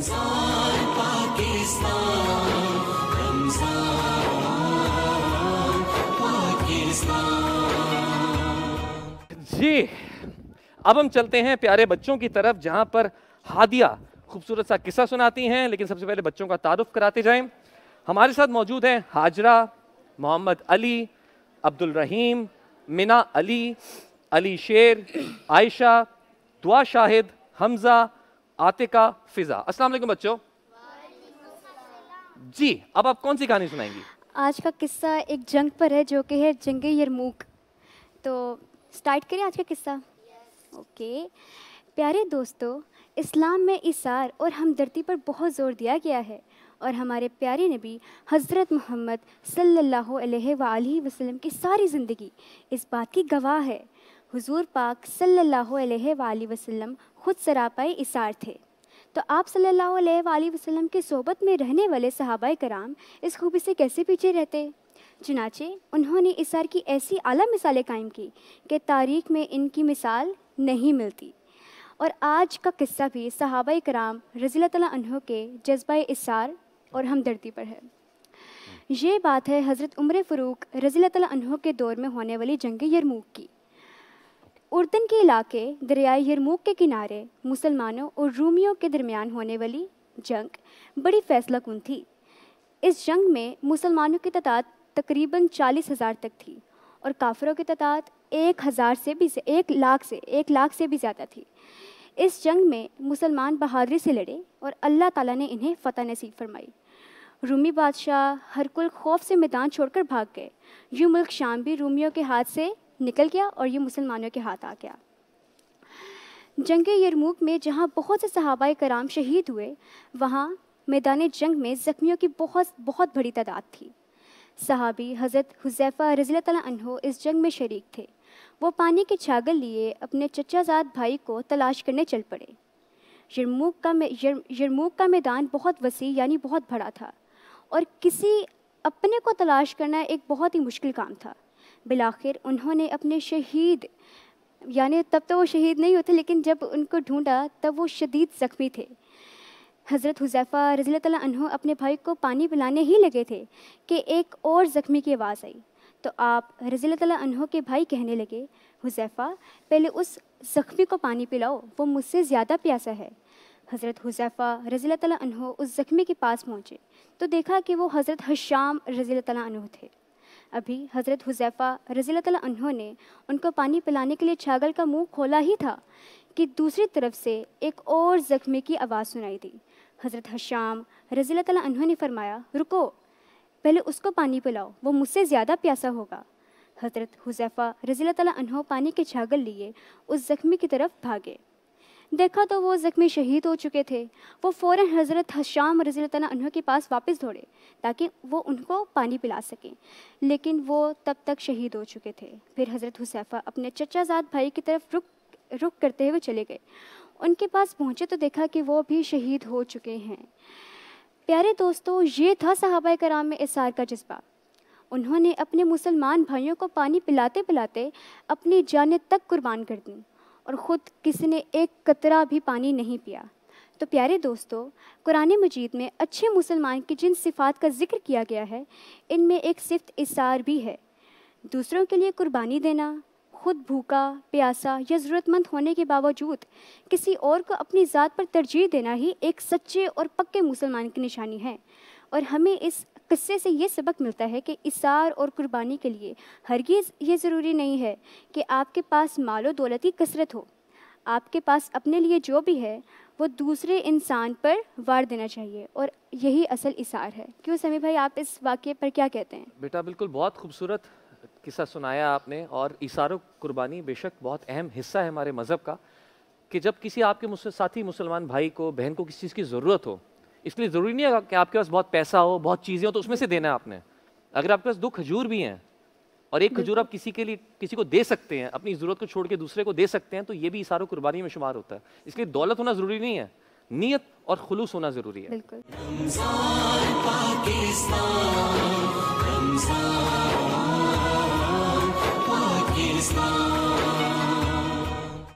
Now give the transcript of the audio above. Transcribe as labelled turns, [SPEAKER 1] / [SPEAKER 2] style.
[SPEAKER 1] जी
[SPEAKER 2] अब हम चलते हैं प्यारे बच्चों की तरफ जहां पर हादिया खूबसूरत सा किस्सा सुनाती हैं लेकिन सबसे पहले बच्चों का तारुफ कराते जाएं हमारे साथ मौजूद हैं हाजरा मोहम्मद अली अब्दुल रहीम मिना अली अली शेर आयशा दुआ शाहिद हमज़ा आतिका फिजा अस्सलाम वालेकुम बच्चों जी अब आप कौन सी कहानी सुनाएंगी
[SPEAKER 1] आज का किस्सा एक जंग पर है जो कि है जंग यरमूक तो स्टार्ट करें आज का किस्सा ओके प्यारे दोस्तों इस्लाम में इसार और हमदर्दी पर बहुत जोर दिया गया है और हमारे प्यारे नबी हज़रत मोहम्मद सल्लल्लाहु अलैहि वसल्लम की सारी ज़िंदगी इस बात की गवाह है हुजूर पाक सल्लल्लाहु अलैहि वसल्लम खुद सरापाए इसार थे तो आप सल्ला वसलम के सोबत में रहने वाले सहाबा कराम इस खूबी से कैसे पीछे रहते चुनाचे उन्होंने इसार की ऐसी अली मिसालें कायम की कि तारीख में इनकी मिसाल नहीं मिलती और आज का किस्सा भी सहाबा कराम रजील तह के जज्बा इसार और हमदर्दी पर है ये बात है हज़रत उम्र फ़रूक रजील तह के दौर में होने वाली जंग यरमूक की उर्दन के इलाके दरियाए यरमूक के किनारे मुसलमानों और रूमियों के दरमियान होने वाली जंग बड़ी फैसला कन थी इस जंग में मुसलमानों की तादाद तकरीबन चालीस हज़ार तक थी और काफरों की तादाद एक हज़ार से भी से एक लाख से एक लाख से भी ज़्यादा थी इस जंग में मुसलमान बहादुरी से लड़े और अल्लाह ताला ने इन्हें फ़तह नसीब फरमाई रूमी बादशाह हरकुल खौफ से मैदान छोड़कर भाग गए यूँ मुल्क शाम भी रूमियों के हाथ से निकल गया और ये मुसलमानों के हाथ आ गया जंग यरमूक में जहाँ बहुत से सहाबा कराम शहीद हुए वहाँ मैदान जंग में ज़ख्मियों की बहुत बहुत बड़ी तादाद थी सहाबी हज़रत हुजैफ़ा रज़ी तहो इस जंग में शरीक थे वो पानी के छागल लिए अपने चचाजाद भाई को तलाश करने चल पड़े यरमूक का यरमूक का मैदान बहुत वसी यानी बहुत बड़ा था और किसी अपने को तलाश करना एक बहुत ही मुश्किल काम था बिलाखिर उन्होंने अपने शहीद यानी तब तो वो शहीद नहीं होते लेकिन जब उनको ढूंढा तब वो शदीद ज़ख्मी थे हज़रत हुजैफ़ा रजील तला अपने भाई को पानी पिलाने ही लगे थे कि एक और ज़ख्मी की आवाज़ आई तो आप रजील तला के भाई कहने लगे हुजैफ़ा पहले उस ज़ख्मी को पानी पिलाओ वो मुझसे ज़्यादा प्यासा है हज़रत हुजैफ़ा रजील तला उस ज़ख्मी के पास पहुँचे तो देखा कि वो हज़रत हशाम रजील तला थे अभी हज़रत हुजैफ़ा रजील अनहों ने उनको पानी पिलाने के लिए छागल का मुंह खोला ही था कि दूसरी तरफ से एक और ज़ख्मी की आवाज़ सुनाई दी हज़रत हशाम रजील अनहों ने फरमाया रुको पहले उसको पानी पिलाओ वो मुझसे ज़्यादा प्यासा होगा हज़रत हुजैफ़ा रजील अनहों पानी के छागल लिए उस ज़ख्मी की तरफ भागे देखा तो वो ज़ख्मी शहीद हो चुके थे वो फ़ौर हज़रत हशाम रजी तन के पास वापस दौड़े ताकि वो उनको पानी पिला सकें लेकिन वो तब तक शहीद हो चुके थे फिर हज़रत हुसैफ़ा अपने चचाजाद भाई की तरफ रुक रुक करते हुए चले गए उनके पास पहुँचे तो देखा कि वो भी शहीद हो चुके हैं प्यारे दोस्तों ये था सहाबा कराम में इसार का जज्बा उन्होंने अपने मुसलमान भाइयों को पानी पिलाते पिलाते अपनी जान तक कुर्बान कर दी और ख़ुद किसी ने एक कतरा भी पानी नहीं पिया तो प्यारे दोस्तों कुरान मजीद में अच्छे मुसलमान की जिन सिफ़ात का जिक्र किया गया है इनमें एक सिफ्त इसार भी है दूसरों के लिए कुर्बानी देना खुद भूखा प्यासा या ज़रूरतमंद होने के बावजूद किसी और को अपनी ज़ात पर तरजीह देना ही एक सच्चे और पक्के मुसलमान की निशानी है और हमें इस किस्से से ये सबक मिलता है कि इसार और कुर्बानी के लिए हरगिज़ ये ज़रूरी नहीं है कि आपके पास मालो दौलत की कसरत हो आपके पास अपने लिए जो भी है वो दूसरे इंसान पर वार देना चाहिए और यही असल इशार है क्यों समी भाई आप इस वाक्य पर क्या कहते हैं
[SPEAKER 2] बेटा बिल्कुल बहुत खूबसूरत किस्सा सुनाया आपने और इशार कुर्बानी बेशक बहुत अहम हिस्सा है हमारे मज़हब का कि जब किसी आपके साथी मुसलमान भाई को बहन को किसी चीज़ की ज़रूरत हो इसके लिए ज़रूरी नहीं है कि आपके पास बहुत पैसा हो बहुत चीज़ें हो तो उसमें से देना है आपने अगर आपके पास दो खजूर भी हैं और एक खजूर आप किसी के लिए किसी को दे सकते हैं अपनी ज़रूरत को छोड़ के दूसरे को दे सकते हैं तो ये भी इशारों कुर्बानी में शुमार होता है इसके लिए दौलत होना ज़रूरी नहीं है नीयत और खुलूस होना ज़रूरी है
[SPEAKER 1] बिल्कुल